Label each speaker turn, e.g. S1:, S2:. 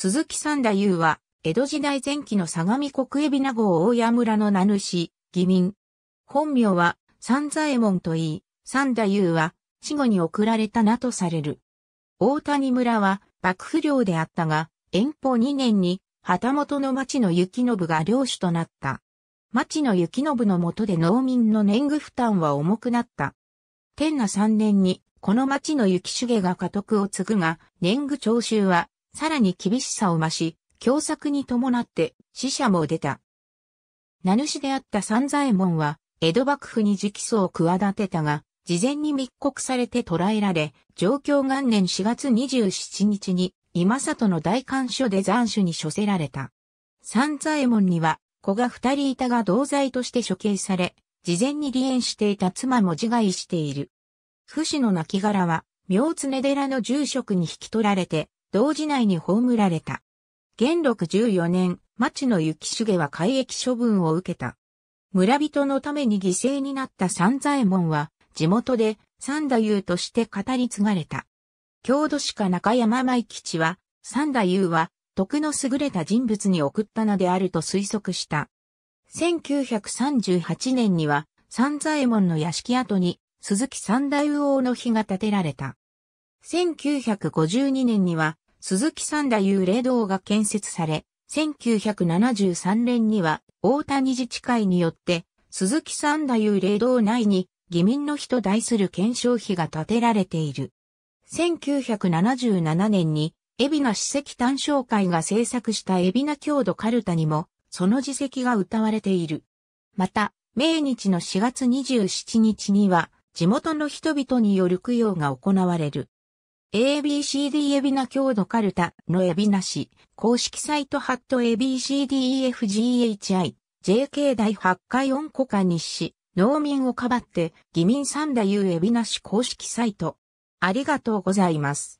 S1: 鈴木三太夫は、江戸時代前期の相模国海老名郷大谷村の名主、義民。本名は、三左衛門といい、三太夫は、死後に送られた名とされる。大谷村は、幕府領であったが、遠方2年に、旗本の町の幸信が領主となった。町の幸信の下で農民の年貢負担は重くなった。天那3年に、この町の幸重が家督を継ぐが、年貢徴収はさらに厳しさを増し、凶作に伴って死者も出た。名主であった三左衛門は、江戸幕府に直訴を企てたが、事前に密告されて捕らえられ、状況元年4月27日に、今里の大官所で斬首に処せられた。三左衛門には、子が二人いたが同罪として処刑され、事前に離縁していた妻も自害している。不死の亡骸は、明常寺の住職に引き取られて、同時内に葬られた。元禄14年、町雪幸重は改役処分を受けた。村人のために犠牲になった三左衛門は、地元で三太夫として語り継がれた。郷土史家中山舞吉は、三太夫は、徳の優れた人物に送ったのであると推測した。1938年には、三左衛門の屋敷跡に、鈴木三太夫王の碑が建てられた。1952年には、鈴木三太幽霊堂が建設され、1973年には、大谷自治会によって、鈴木三太幽霊堂内に、義民の日と題する検証碑が建てられている。1977年に、海老名史跡探勝会が制作した海老名郷土カルタにも、その自跡が歌われている。また、明日の4月27日には、地元の人々による供養が行われる。ABCD エビナ郷土カルタのエビナ氏、公式サイトハット ABCDEFGHI JK 第8回4個か日誌農民をかばって義民三代うエビナ氏公式サイトありがとうございます。